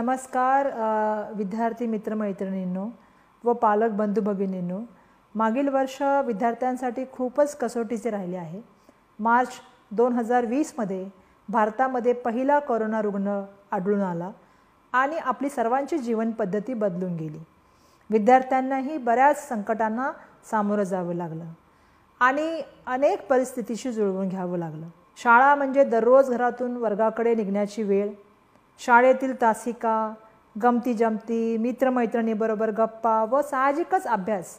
नमस्कार विद्यार्थी मित्रमैत्रिणींनो व पालक बंधू भगिनींनो मागील वर्ष विद्यार्थ्यांसाठी खूपच कसोटीचे राहिले आहे मार्च दोन हजार वीसमध्ये भारतामध्ये पहिला कोरोना रुग्ण आढळून आला आणि आपली सर्वांची जीवनपद्धती बदलून गेली विद्यार्थ्यांनाही बऱ्याच संकटांना सामोरं जावं लागलं आणि अनेक परिस्थितीशी जुळवून घ्यावं लागलं शाळा म्हणजे दररोज घरातून वर्गाकडे निघण्याची वेळ शाळेतील तासिका गमती जमती मित्रमैत्रिणीबरोबर गप्पा व साहजिकच अभ्यास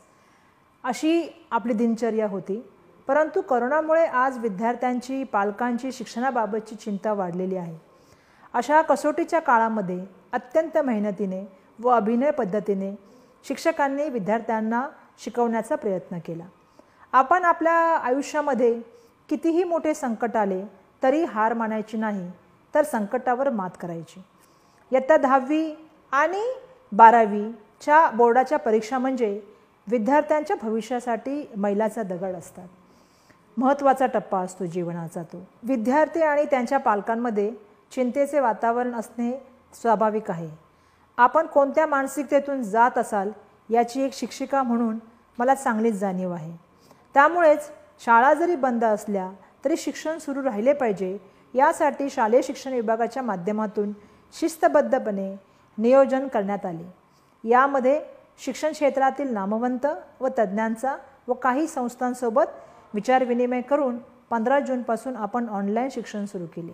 अशी आपली दिनचर्या होती परंतु करोनामुळे आज विद्यार्थ्यांची पालकांची शिक्षणाबाबतची चिंता वाढलेली आहे अशा कसोटीच्या काळामध्ये अत्यंत मेहनतीने व अभिनय पद्धतीने शिक्षकांनी विद्यार्थ्यांना शिकवण्याचा प्रयत्न केला आपण आपल्या आयुष्यामध्ये कितीही मोठे संकट आले तरी हार मानायची नाही तर संकटावर मात करायची इयत्ता दहावी आणि बारावीच्या बोर्डाच्या परीक्षा म्हणजे विद्यार्थ्यांच्या भविष्यासाठी मैलाचा दगड असतात महत्त्वाचा टप्पा असतो जीवनाचा तो विद्यार्थी आणि त्यांच्या पालकांमध्ये चिंतेचे वातावरण असणे स्वाभाविक आहे आपण कोणत्या मानसिकतेतून जात असाल याची एक शिक्षिका म्हणून मला चांगलीच जाणीव आहे त्यामुळेच शाळा जरी बंद असल्या तरी शिक्षण सुरू राहिले पाहिजे यासाठी शालेय शिक्षण विभागाच्या माध्यमातून शिस्तबद्धपणे नियोजन करण्यात आले यामध्ये शिक्षण क्षेत्रातील नामवंत व तज्ज्ञांचा व काही संस्थांसोबत विचारविनिमय करून पंधरा जूनपासून आपण ऑनलाईन शिक्षण सुरू केले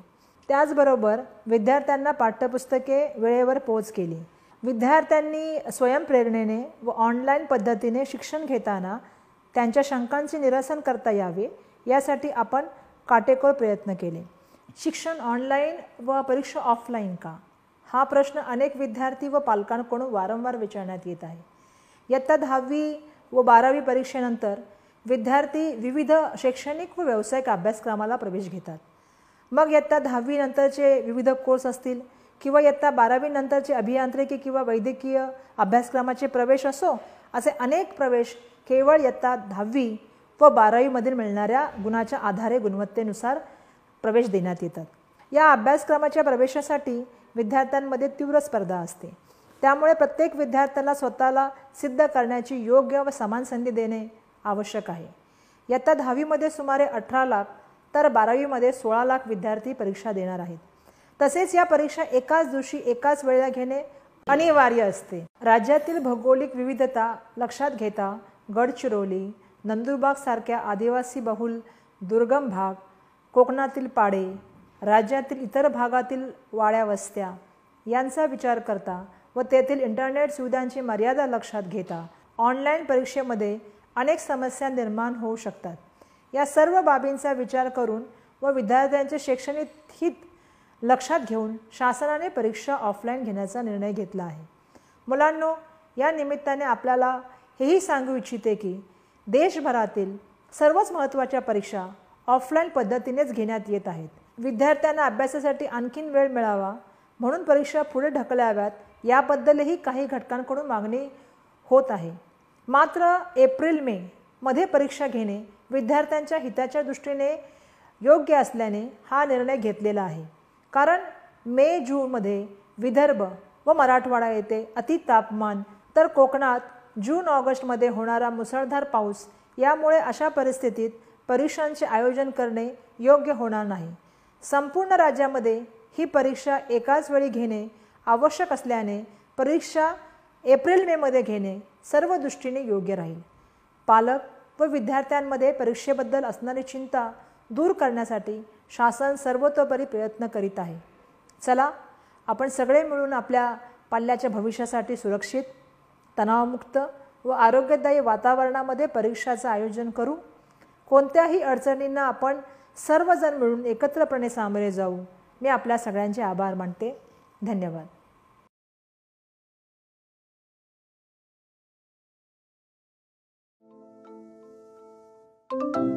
त्याचबरोबर विद्यार्थ्यांना पाठ्यपुस्तके वेळेवर पोच केली विद्यार्थ्यांनी स्वयंप्रेरणेने व ऑनलाईन पद्धतीने शिक्षण घेताना त्यांच्या शंकांचे निरसन करता यावे यासाठी आपण काटेकोर प्रयत्न केले शिक्षण ऑनलाईन व परीक्षा ऑफलाईन का हा प्रश्न अनेक विद्यार्थी व पालकांकडून वारंवार विचारण्यात येत आहे इयत्ता दहावी व बारावी परीक्षेनंतर विद्यार्थी विविध शैक्षणिक व व्यावसायिक अभ्यासक्रमाला प्रवेश घेतात मग इयत्ता दहावीनंतरचे विविध कोर्स असतील किंवा इयत्ता बारावीनंतरचे अभियांत्रिकी किंवा वैद्यकीय अभ्यासक्रमाचे प्रवेश असो असे अनेक प्रवेश केवळ इयत्ता दहावी व बारावीमधील मिळणाऱ्या गुणाच्या आधारे गुणवत्तेनुसार प्रवेश देण्यात येतात या अभ्यासक्रमाच्या प्रवेशासाठी विद्यार्थ्यांमध्ये तीव्र स्पर्धा असते त्यामुळे प्रत्येक विद्यार्थ्याला स्वतःला सिद्ध करण्याची योग्य व समान संधी देणे आवश्यक आहे इयत्ता दहावीमध्ये सुमारे अठरा लाख तर बारावीमध्ये सोळा लाख विद्यार्थी परीक्षा देणार आहेत तसेच या परीक्षा एकाच दिवशी एकाच वेळेला घेणे अनिवार्य असते राज्यातील भौगोलिक विविधता लक्षात घेता गडचिरोली नंदुरबाग सारख्या आदिवासी बहुल दुर्गम भाग कोकणातील पाडे राज्यातील इतर भागातील वाड्या वस्त्या यांचा विचार करता व तेथील इंटरनेट सुविधांची मर्यादा लक्षात घेता ऑनलाईन परीक्षेमध्ये अनेक समस्या निर्माण होऊ शकतात या सर्व बाबींचा विचार करून व विद्यार्थ्यांचे शैक्षणिक हित लक्षात घेऊन शासनाने परीक्षा ऑफलाईन घेण्याचा निर्णय घेतला आहे मुलांनो या निमित्ताने आपल्याला हेही सांगू इच्छिते की देशभरातील सर्वच महत्त्वाच्या परीक्षा ऑफलाईन पद्धतीनेच घेण्यात येत आहेत विद्यार्थ्यांना अभ्यासासाठी आणखीन वेळ मिळावा म्हणून परीक्षा पुढे ढकलाव्यात याबद्दलही काही घटकांकडून मागणी होत आहे मात्र एप्रिल मे मध्ये परीक्षा घेणे विद्यार्थ्यांच्या हिताच्या दृष्टीने योग्य असल्याने हा निर्णय घेतलेला आहे कारण मे जूनमध्ये विदर्भ व मराठवाडा येथे अति तापमान तर कोकणात जून ऑगस्टमध्ये होणारा मुसळधार पाऊस यामुळे अशा परिस्थितीत परीक्षांचे आयोजन करणे योग्य होणार नाही संपूर्ण राज्यामध्ये ही परीक्षा एकाच वेळी घेणे आवश्यक असल्याने परीक्षा एप्रिल मेमध्ये घेणे सर्व दृष्टीने योग्य राहील पालक व विद्यार्थ्यांमध्ये परीक्षेबद्दल असणारी चिंता दूर करण्यासाठी शासन सर्वतोपरी प्रयत्न करीत आहे चला आपण सगळे मिळून आपल्या पाल्याच्या भविष्यासाठी सुरक्षित तणावमुक्त व आरोग्यदायी वातावरणामध्ये परीक्षाचं आयोजन करू कोणत्याही अडचणींना आपण सर्वजण मिळून एकत्रपणे सामोरे जाऊ मी आपल्या सगळ्यांचे आभार मानते धन्यवाद thank you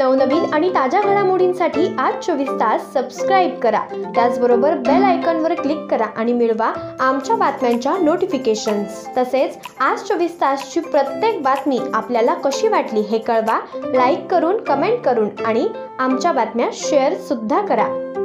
नवनवीन आणि ताज्या घडामोडींसाठी आज चोवीस तास सबस्क्राईब करा त्याचबरोबर बेल आयकॉनवर क्लिक करा आणि मिळवा आमच्या बातम्यांच्या नोटिफिकेशन्स तसेच आज चोवीस तासची प्रत्येक बातमी आपल्याला कशी वाटली हे कळवा लाईक करून कमेंट करून आणि आमच्या बातम्या शेअरसुद्धा करा